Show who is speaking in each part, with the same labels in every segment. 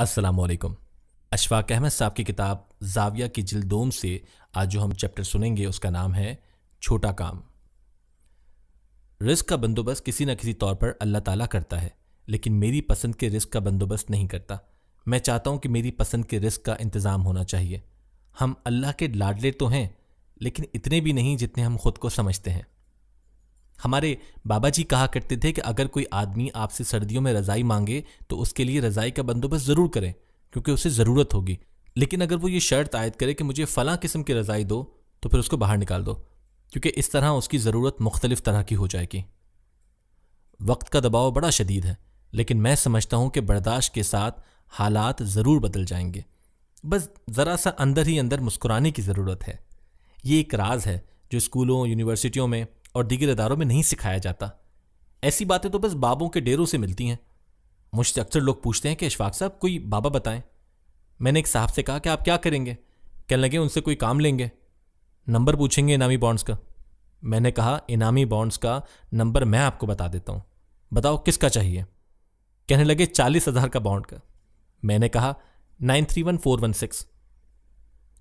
Speaker 1: असलकम अशफाक अहमद साहब की किताब जाविया की जिलदोम से आज जो हम चैप्टर सुनेंगे उसका नाम है छोटा काम रिस्क का बंदोबस्त किसी न किसी तौर पर अल्लाह ताला करता है लेकिन मेरी पसंद के रिस्क का बंदोबस्त नहीं करता मैं चाहता हूँ कि मेरी पसंद के रिस्क का इंतज़ाम होना चाहिए हम अल्लाह के लाडले तो हैं लेकिन इतने भी नहीं जितने हम खुद को समझते हैं हमारे बाबा जी कहा करते थे कि अगर कोई आदमी आपसे सर्दियों में रज़ाई मांगे तो उसके लिए रज़ाई का बंदोबस्त ज़रूर करें क्योंकि उसे ज़रूरत होगी लेकिन अगर वो ये शर्त आयद करे कि मुझे फ़लाँ किस्म की रज़ाई दो तो फिर उसको बाहर निकाल दो क्योंकि इस तरह उसकी ज़रूरत मुख्तलिफ़ तरह की हो जाएगी वक्त का दबाव बड़ा शदीद है लेकिन मैं समझता हूँ कि बर्दाश्त के साथ हालात ज़रूर बदल जाएंगे बस ज़रा सा अंदर ही अंदर मुस्कुराने की ज़रूरत है ये एक राज है जो स्कूलों यूनिवर्सिटियों में और दीगर इदारों में नहीं सिखाया जाता ऐसी बातें तो बस बाबों के डेरों से मिलती हैं मुझसे अक्सर लोग पूछते हैं कि इशफाक साहब कोई बाबा बताएं मैंने एक साहब से कहा कि आप क्या करेंगे कहने लगे उनसे कोई काम लेंगे नंबर पूछेंगे इनामी बॉन्ड्स का मैंने कहा इनामी बॉन्ड्स का नंबर मैं आपको बता देता हूँ बताओ किसका चाहिए कहने लगे चालीस हज़ार का बॉन्ड का मैंने कहा nine three one four one six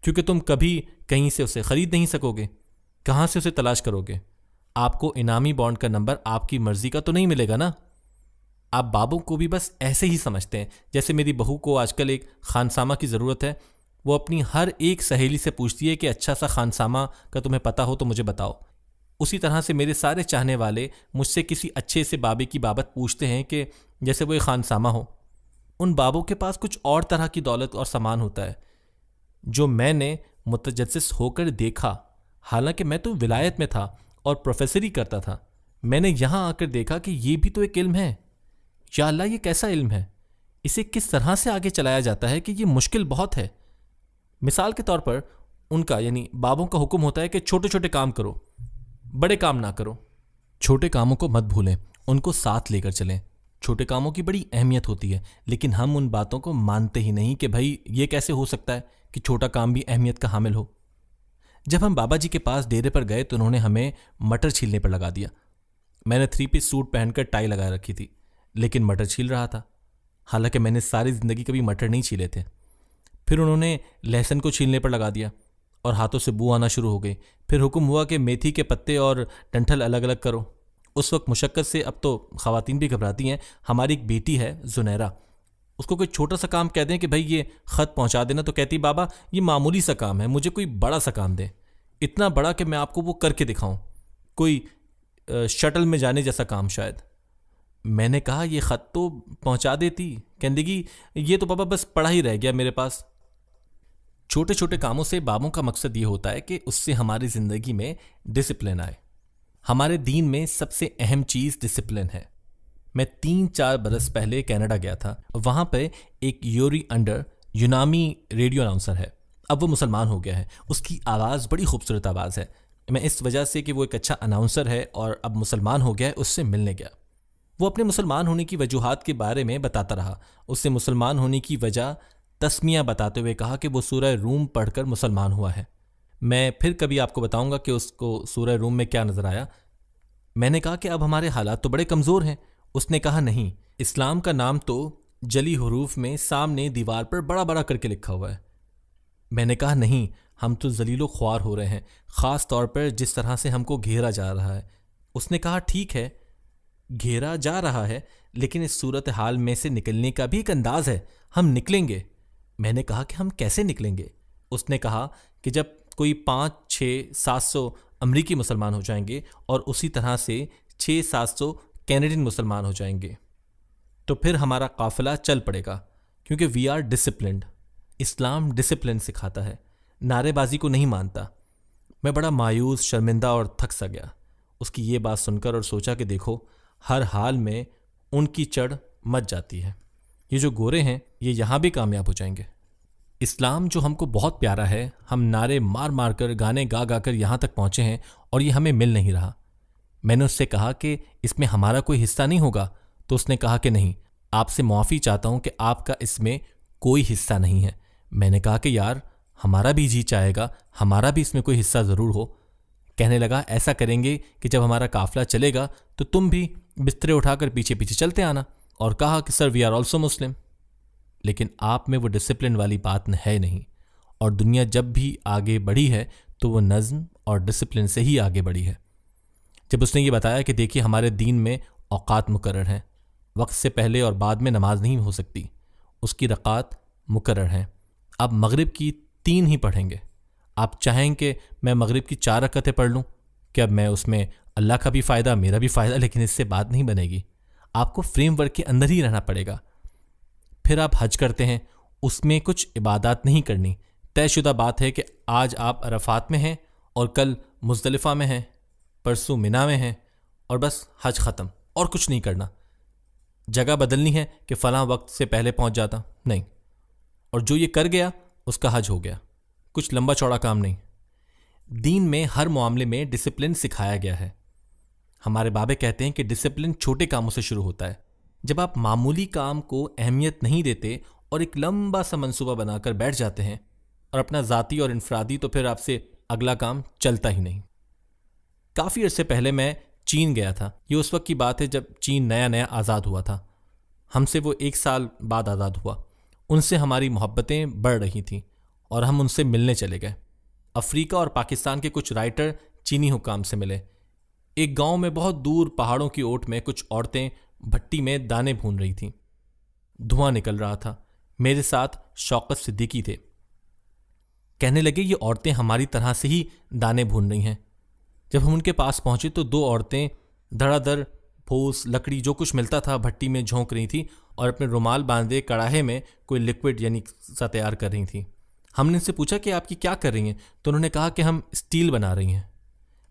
Speaker 1: क्योंकि तुम कभी कहीं से उसे ख़रीद नहीं सकोगे कहाँ से उसे तलाश करोगे आपको इनामी बॉन्ड का नंबर आपकी मर्जी का तो नहीं मिलेगा ना आप बाबू को भी बस ऐसे ही समझते हैं जैसे मेरी बहू को आजकल एक खानसामा की ज़रूरत है वो अपनी हर एक सहेली से पूछती है कि अच्छा सा खानसामा का तुम्हें पता हो तो मुझे बताओ उसी तरह से मेरे सारे चाहने वाले मुझसे किसी अच्छे से बाबे की बाबत पूछते हैं कि जैसे वो एक खानसामा हो उन बाबों के पास कुछ और तरह की दौलत और सामान होता है जो मैंने मुतजस होकर देखा हालांकि मैं तो विलायत में था और प्रोफेसरी करता था मैंने यहाँ आकर देखा कि ये भी तो एक इल्म है या अल्लाह ये कैसा इल्म है इसे किस तरह से आगे चलाया जाता है कि ये मुश्किल बहुत है मिसाल के तौर पर उनका यानी बाबों का हुक्म होता है कि छोटे छोटे काम करो बड़े काम ना करो छोटे कामों को मत भूलें उनको साथ लेकर चलें छोटे कामों की बड़ी अहमियत होती है लेकिन हम उन बातों को मानते ही नहीं कि भाई ये कैसे हो सकता है कि छोटा काम भी अहमियत का हामिल हो जब हम बाबा जी के पास डेरे पर गए तो उन्होंने हमें मटर छीलने पर लगा दिया मैंने थ्री पीस सूट पहनकर टाई लगा रखी थी लेकिन मटर छील रहा था हालांकि मैंने सारी ज़िंदगी कभी मटर नहीं छीले थे फिर उन्होंने लहसुन को छीलने पर लगा दिया और हाथों से बू आना शुरू हो गई फिर हुक्म हुआ कि मेथी के पत्ते और डंठल अलग अलग करो उस वक्त मुशक्क़त से अब तो खातन भी घबराती हैं हमारी एक बेटी है जुनैरा उसको कोई छोटा सा काम कह दें कि भाई ये ख़त पहुंचा देना तो कहती बाबा ये मामूली सा काम है मुझे कोई बड़ा सा काम दें इतना बड़ा कि मैं आपको वो करके दिखाऊं कोई शटल में जाने जैसा काम शायद मैंने कहा ये ख़त तो पहुंचा देती कहने की ये तो पापा बस पढ़ा ही रह गया मेरे पास छोटे छोटे कामों से बाबों का मकसद ये होता है कि उससे हमारी ज़िंदगी में डिसिप्लिन आए हमारे दीन में सबसे अहम चीज़ डिसिप्लिन है मैं तीन चार बरस पहले कनाडा गया था वहाँ पर एक योरी अंडर यूनामी रेडियो अनाउंसर है अब वो मुसलमान हो गया है उसकी आवाज़ बड़ी खूबसूरत आवाज़ है मैं इस वजह से कि वो एक अच्छा अनाउंसर है और अब मुसलमान हो गया है उससे मिलने गया वो अपने मुसलमान होने की वजूहत के बारे में बताता रहा उससे मुसलमान होने की वजह तस्मिया बताते हुए कहा कि वो सूरह रूम पढ़कर मुसलमान हुआ है मैं फिर कभी आपको बताऊंगा कि उसको सूरह रूम में क्या नज़र आया मैंने कहा कि अब हमारे हालात तो बड़े कमज़ोर हैं उसने कहा नहीं इस्लाम का नाम तो जली हरूफ में सामने दीवार पर बड़ा बड़ा करके लिखा हुआ है मैंने कहा नहीं हम तो जलीलो ख्वार हो रहे हैं ख़ास तौर पर जिस तरह से हमको घेरा जा रहा है उसने कहा ठीक है घेरा जा रहा है लेकिन इस सूरत हाल में से निकलने का भी एक अंदाज़ है हम निकलेंगे मैंने कहा कि हम कैसे निकलेंगे उसने कहा कि जब कोई पाँच छः सात सौ अमरीकी मुसलमान हो जाएंगे और उसी तरह से छः सात सौ कैनेडियन मुसलमान हो जाएंगे तो फिर हमारा काफिला चल पड़ेगा क्योंकि वी आर डिसिप्लिनड इस्लाम डिसिप्लिन सिखाता है नारेबाजी को नहीं मानता मैं बड़ा मायूस शर्मिंदा और थक सा गया उसकी ये बात सुनकर और सोचा कि देखो हर हाल में उनकी चढ़ मच जाती है ये जो गोरे हैं ये यहाँ भी कामयाब हो जाएंगे इस्लाम जो हमको बहुत प्यारा है हम नारे मार मार कर गाने गा गा कर यहाँ तक पहुँचे हैं और ये हमें मिल नहीं रहा मैंने उससे कहा कि इसमें हमारा कोई हिस्सा नहीं होगा तो उसने कहा कि नहीं आपसे माफ़ी चाहता हूँ कि आपका इसमें कोई हिस्सा नहीं है मैंने कहा कि यार हमारा भी जी चाहेगा हमारा भी इसमें कोई हिस्सा ज़रूर हो कहने लगा ऐसा करेंगे कि जब हमारा काफिला चलेगा तो तुम भी बिस्तरे उठाकर पीछे पीछे चलते आना और कहा कि sir we are also Muslim लेकिन आप में वो डिसिप्लिन वाली बात है नहीं और दुनिया जब भी आगे बढ़ी है तो वो नज़म और डिसिप्लिन से ही आगे बढ़ी है जब उसने ये बताया कि देखिए हमारे दीन में औकात मुकर हैं वक्त से पहले और बाद में नमाज नहीं हो सकती उसकी रकात मुकर हैं आप मगरिब की तीन ही पढ़ेंगे आप चाहें कि मैं मगरिब की चार रकतें पढ़ लूँ क्या मैं उसमें अल्लाह का भी फ़ायदा मेरा भी फ़ायदा लेकिन इससे बात नहीं बनेगी आपको फ्रेमवर्क के अंदर ही रहना पड़ेगा फिर आप हज करते हैं उसमें कुछ इबादत नहीं करनी तयशुदा बात है कि आज आप अरफात में हैं और कल मुजदलिफ़ा में हैं परसों मिना में हैं और बस हज ख़त्म और कुछ नहीं करना जगह बदलनी है कि फ़लाँ वक्त से पहले पहुंच जाता नहीं और जो ये कर गया उसका हज हो गया कुछ लंबा चौड़ा काम नहीं दीन में हर मामले में डिसिप्लिन सिखाया गया है हमारे बाबे कहते हैं कि डिसिप्लिन छोटे कामों से शुरू होता है जब आप मामूली काम को अहमियत नहीं देते और एक लंबा सा मंसूबा बनाकर बैठ जाते हैं और अपना ज़ाती और इनफरादी तो फिर आपसे अगला काम चलता ही नहीं काफ़ी अर्से पहले मैं चीन गया था ये उस वक्त की बात है जब चीन नया नया आज़ाद हुआ था हमसे वो एक साल बाद आज़ाद हुआ उनसे हमारी मोहब्बतें बढ़ रही थीं और हम उनसे मिलने चले गए अफ्रीका और पाकिस्तान के कुछ राइटर चीनी हुकाम से मिले एक गांव में बहुत दूर पहाड़ों की ओट में कुछ औरतें भट्टी में दाने भून रही थीं धुआं निकल रहा था मेरे साथ शौकत सिद्दीकी थे कहने लगे ये औरतें हमारी तरह से ही दाने भून रही हैं जब हम उनके पास पहुंचे तो दो औरतें धड़ाधड़ फूस लकड़ी जो कुछ मिलता था भट्टी में झोंक रही थी और अपने रुमाल बांधे कड़ाहे में कोई लिक्विड यानी सा तैयार कर रही थी हमने इनसे पूछा कि आपकी क्या कर रही हैं तो उन्होंने कहा कि हम स्टील बना रही हैं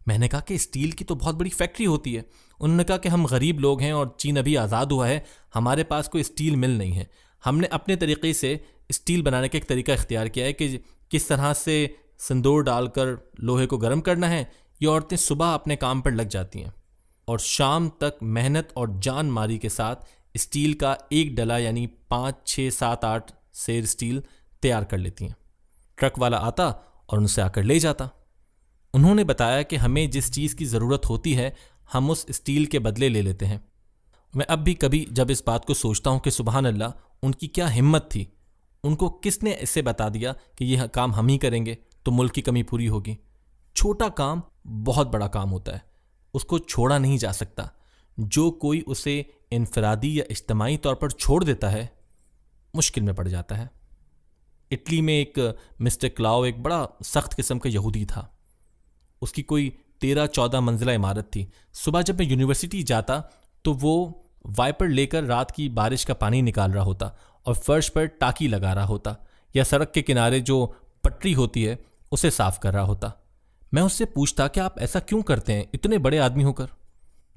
Speaker 1: मैंने कहा कि स्टील की तो बहुत बड़ी फैक्ट्री होती है उन्होंने कहा कि हम गरीब लोग हैं और चीन अभी आज़ाद हुआ है हमारे पास कोई स्टील मिल नहीं है हमने अपने तरीके से स्टील बनाने का एक तरीका इख्तियार किया है कि किस तरह से सिंदूर डालकर लोहे को गर्म करना है ये औरतें सुबह अपने काम पर लग जाती हैं और शाम तक मेहनत और जान मारी के साथ स्टील का एक डला यानी पाँच छः सात आठ शेर स्टील तैयार कर लेती हैं ट्रक वाला आता और उनसे आकर ले जाता उन्होंने बताया कि हमें जिस चीज़ की ज़रूरत होती है हम उस स्टील के बदले ले लेते हैं मैं अब भी कभी जब इस बात को सोचता हूँ कि सुबहान अल्लाह उनकी क्या हिम्मत थी उनको किसने ऐसे बता दिया कि यह काम हम ही करेंगे तो मुल्क की कमी पूरी होगी छोटा काम बहुत बड़ा काम होता है उसको छोड़ा नहीं जा सकता जो कोई उसे इनफरादी या इज्तमाही तौर पर छोड़ देता है मुश्किल में पड़ जाता है इटली में एक मिस्टर क्लाओ एक बड़ा सख्त किस्म का यहूदी था उसकी कोई तेरह चौदह मंजिला इमारत थी सुबह जब मैं यूनिवर्सिटी जाता तो वो वाइपर लेकर रात की बारिश का पानी निकाल रहा होता और फर्श पर टाकी लगा रहा होता या सड़क के किनारे जो पटरी होती है उसे साफ कर रहा होता मैं उससे पूछता कि आप ऐसा क्यों करते हैं इतने बड़े आदमी होकर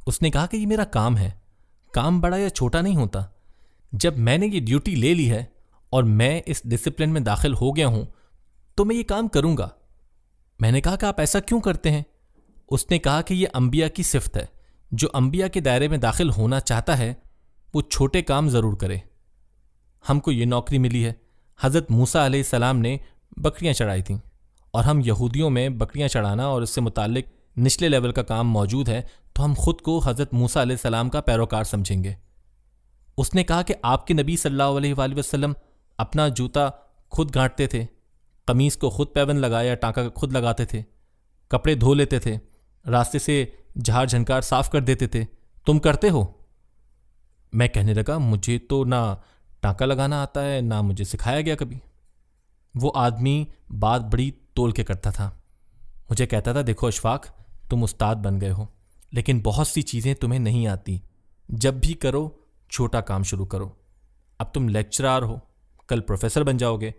Speaker 1: उसने कहा कि ये मेरा काम है काम बड़ा या छोटा नहीं होता जब मैंने ये ड्यूटी ले ली है और मैं इस डिसिप्लिन में दाखिल हो गया हूँ तो मैं ये काम करूँगा मैंने कहा कि आप ऐसा क्यों करते हैं उसने कहा कि यह अम्बिया की सिफत है जो अम्बिया के दायरे में दाखिल होना चाहता है वो छोटे काम ज़रूर करे हमको ये नौकरी मिली है हज़रत मूसा सलाम ने बकरियाँ चढ़ाई थीं और हम यहूदियों में बकरियां चढ़ाना और इससे मुतक निचले लेवल का काम मौजूद है तो हम खुद को हज़रत मूसा सलाम का पैरोकार समझेंगे उसने कहा कि आपके नबी सल्ला वसलम अपना जूता खुद गांटते थे कमीज़ को खुद पैवन लगाया टाँका खुद लगाते थे कपड़े धो लेते थे रास्ते से झाड़ झनकार साफ कर देते थे तुम करते हो मैं कहने लगा मुझे तो ना टाँका लगाना आता है ना मुझे सिखाया गया कभी वो आदमी बात बड़ी तोल के करता था मुझे कहता था देखो अशफाक तुम उस्ताद बन गए हो लेकिन बहुत सी चीज़ें तुम्हें नहीं आती जब भी करो छोटा काम शुरू करो अब तुम लेक्चरार हो कल प्रोफेसर बन जाओगे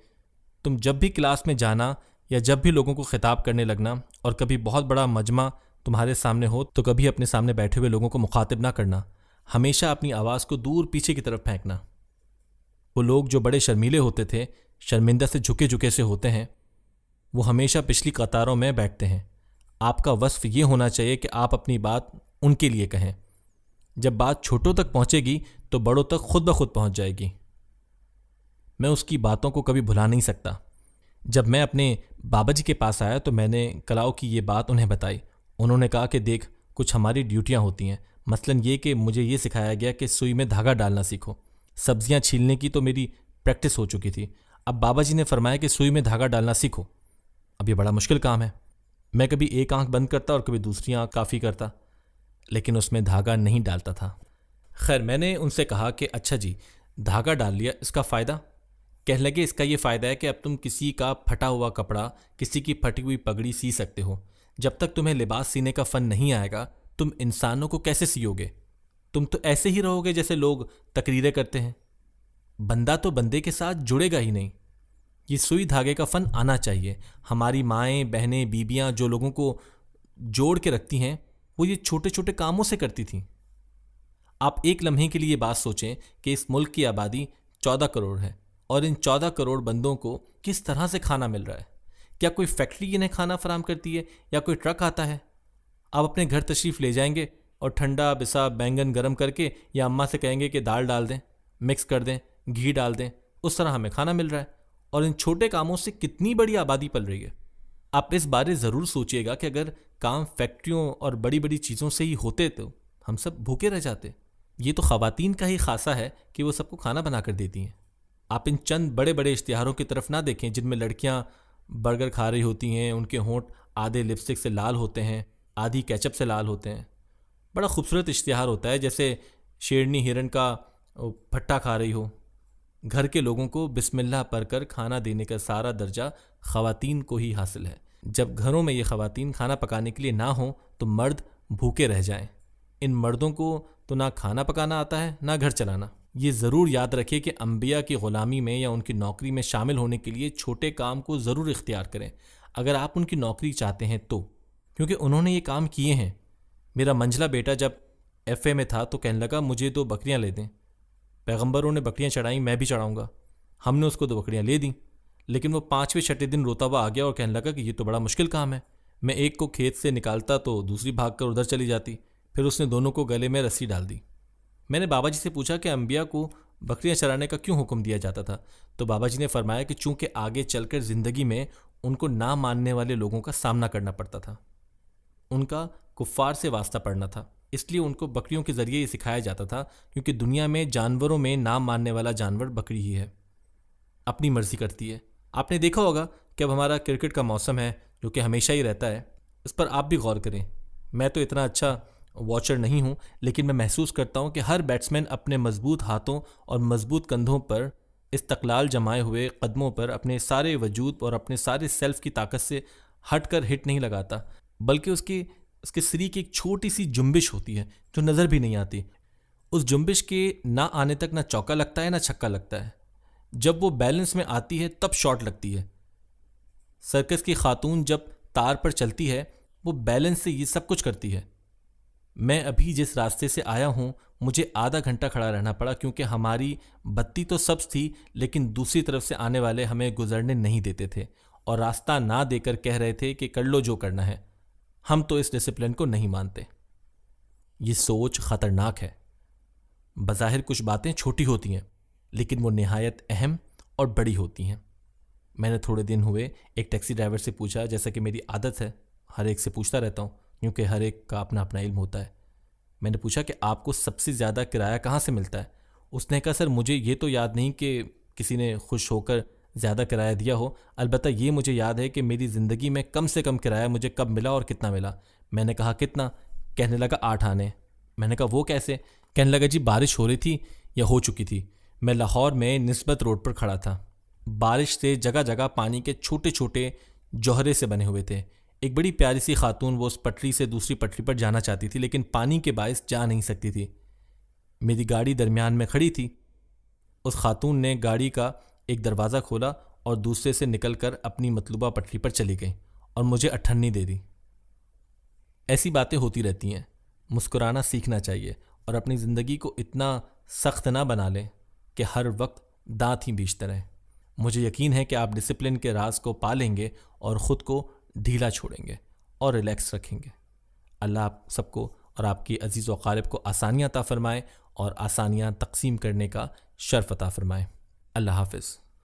Speaker 1: तुम जब भी क्लास में जाना या जब भी लोगों को खिताब करने लगना और कभी बहुत बड़ा मजमा तुम्हारे सामने हो तो कभी अपने सामने बैठे हुए लोगों को मुखातिब ना करना हमेशा अपनी आवाज़ को दूर पीछे की तरफ फेंकना वो लोग जो बड़े शर्मीले होते थे शर्मिंदा से झुके झुके से होते हैं वो हमेशा पिछली कतारों में बैठते हैं आपका वस्फ़ ये होना चाहिए कि आप अपनी बात उनके लिए कहें जब बात छोटों तक पहुंचेगी तो बड़ों तक खुद ब खुद पहुंच जाएगी मैं उसकी बातों को कभी भुला नहीं सकता जब मैं अपने बाबा जी के पास आया तो मैंने कलाओं की ये बात उन्हें बताई उन्होंने कहा कि देख कुछ हमारी ड्यूटियाँ होती हैं मसलन ये कि मुझे ये सिखाया गया कि सुई में धागा डालना सीखो सब्जियाँ छीलने की तो मेरी प्रैक्टिस हो चुकी थी अब बाबा जी ने फरमाया कि सुई में धागा डालना सीखो अब यह बड़ा मुश्किल काम है मैं कभी एक आंख बंद करता और कभी दूसरी आंख काफ़ी करता लेकिन उसमें धागा नहीं डालता था खैर मैंने उनसे कहा कि अच्छा जी धागा डाल लिया इसका फ़ायदा कह लगे इसका ये फ़ायदा है कि अब तुम किसी का फटा हुआ कपड़ा किसी की फटी हुई पगड़ी सी सकते हो जब तक तुम्हें लिबास सीने का फ़न नहीं आएगा तुम इंसानों को कैसे सीओगे तुम तो ऐसे ही रहोगे जैसे लोग तकरीरें करते हैं बंदा तो बंदे के साथ जुड़ेगा ही नहीं ये सुई धागे का फन आना चाहिए हमारी माएँ बहनें बीबियाँ जो लोगों को जोड़ के रखती हैं वो ये छोटे छोटे कामों से करती थीं आप एक लम्हे के लिए बात सोचें कि इस मुल्क की आबादी चौदह करोड़ है और इन चौदह करोड़ बंदों को किस तरह से खाना मिल रहा है क्या कोई फैक्ट्री इन्हें खाना फराम करती है या कोई ट्रक आता है आप अपने घर तशरीफ़ ले जाएंगे और ठंडा बिसा बैंगन गर्म करके या अम्मा से कहेंगे कि दाल डाल दें मिक्स कर दें घी डाल दें उस तरह हमें खाना मिल रहा है और इन छोटे कामों से कितनी बड़ी आबादी पल रही है आप इस बारे ज़रूर सोचिएगा कि अगर काम फैक्ट्रियों और बड़ी बड़ी चीज़ों से ही होते तो हम सब भूखे रह जाते ये तो ख़वातीन का ही खासा है कि वो सबको खाना बना कर देती हैं आप इन चंद बड़े बड़े इश्तहारों की तरफ ना देखें जिनमें लड़कियाँ बर्गर खा रही होती हैं उनके होंठ आधे लिपस्टिक से लाल होते हैं आधी कैचअप से लाल होते हैं बड़ा खूबसूरत इश्तहार होता है जैसे शेरनी हिरन का भट्टा खा रही हो घर के लोगों को बिस्मिल्लाह पढ़कर खाना देने का सारा दर्जा खवातीन को ही हासिल है जब घरों में ये खवातीन खाना पकाने के लिए ना हो तो मर्द भूखे रह जाएं। इन मर्दों को तो ना खाना पकाना आता है ना घर चलाना ये ज़रूर याद रखें कि अम्बिया की ग़ुलामी में या उनकी नौकरी में शामिल होने के लिए छोटे काम को ज़रूर इख्तियार करें अगर आप उनकी नौकरी चाहते हैं तो क्योंकि उन्होंने ये काम किए हैं मेरा मंझला बेटा जब एफ़ में था तो कहने लगा मुझे दो बकरियाँ ले दें पैगंबरों ने बकरियाँ चढ़ाई मैं भी चढ़ाऊँगा हमने उसको दो बकरियाँ ले दी लेकिन वो पाँचवें छठे दिन रोता हुआ आ गया और कहने लगा कि ये तो बड़ा मुश्किल काम है मैं एक को खेत से निकालता तो दूसरी भाग कर उधर चली जाती फिर उसने दोनों को गले में रस्सी डाल दी मैंने बाबा जी से पूछा कि अम्बिया को बकरियां चराने का क्यों हुक्म दिया जाता था तो बाबा जी ने फरमाया कि चूंकि आगे चलकर ज़िंदगी में उनको ना मानने वाले लोगों का सामना करना पड़ता था उनका कुफ़ार से वास्ता पड़ना था इसलिए उनको बकरियों के ज़रिए ये सिखाया जाता था क्योंकि दुनिया में जानवरों में नाम मानने वाला जानवर बकरी ही है अपनी मर्जी करती है आपने देखा होगा कि अब हमारा क्रिकेट का मौसम है जो कि हमेशा ही रहता है इस पर आप भी गौर करें मैं तो इतना अच्छा वॉचर नहीं हूँ लेकिन मैं महसूस करता हूँ कि हर बैट्समैन अपने मजबूत हाथों और मजबूत कंधों पर इस्तकलाल जमाए हुए कदमों पर अपने सारे वजूद और अपने सारे सेल्फ की ताकत से हट कर हिट नहीं लगाता बल्कि उसकी उसके सिरी की एक छोटी सी जुम्बिश होती है जो नज़र भी नहीं आती उस जुम्बिश के ना आने तक ना चौका लगता है ना छक्का लगता है जब वो बैलेंस में आती है तब शॉट लगती है सर्कस की खातून जब तार पर चलती है वो बैलेंस से ये सब कुछ करती है मैं अभी जिस रास्ते से आया हूँ मुझे आधा घंटा खड़ा रहना पड़ा क्योंकि हमारी बत्ती तो सब्ज थी लेकिन दूसरी तरफ से आने वाले हमें गुजरने नहीं देते थे और रास्ता ना देकर कह रहे थे कि कर लो जो करना है हम तो इस डिसिप्लिन को नहीं मानते ये सोच खतरनाक है बज़ाहिर कुछ बातें छोटी होती हैं लेकिन वो नहायत अहम और बड़ी होती हैं मैंने थोड़े दिन हुए एक टैक्सी ड्राइवर से पूछा जैसा कि मेरी आदत है हर एक से पूछता रहता हूँ क्योंकि हर एक का अपना अपना इल्म होता है मैंने पूछा कि आपको सबसे ज़्यादा किराया कहाँ से मिलता है उसने कहा सर मुझे ये तो याद नहीं कि किसी ने खुश होकर ज़्यादा किराया दिया हो अलबत्त ये मुझे याद है कि मेरी ज़िंदगी में कम से कम किराया मुझे कब मिला और कितना मिला मैंने कहा कितना कहने लगा आठ आने मैंने कहा वो कैसे कहने लगा जी बारिश हो रही थी या हो चुकी थी मैं लाहौर में नस्बत रोड पर खड़ा था बारिश से जगह जगह पानी के छोटे छोटे जौहरे से बने हुए थे एक बड़ी प्यारी सी खातून वो उस पटरी से दूसरी पटरी पर जाना चाहती थी लेकिन पानी के बायस जा नहीं सकती थी मेरी गाड़ी दरमियान में खड़ी थी उस खातून ने गाड़ी का एक दरवाज़ा खोला और दूसरे से निकलकर अपनी मतलूबा पटरी पर चली गई और मुझे अठन्नी दे दी ऐसी बातें होती रहती हैं मुस्कुराना सीखना चाहिए और अपनी ज़िंदगी को इतना सख्त ना बना लें कि हर वक्त दांत ही बीजते रहें मुझे यकीन है कि आप डिसिप्लिन के राज को पालेंगे और ख़ुद को ढीला छोड़ेंगे और रिलैक्स रखेंगे अल्लाह आप सबको और आपकी अजीज़ व वालब को आसानियाँ ता फरमाएँ और आसानियाँ तकसीम करने का शर्फ अता फरमाएँ अल्लाह हाफिज़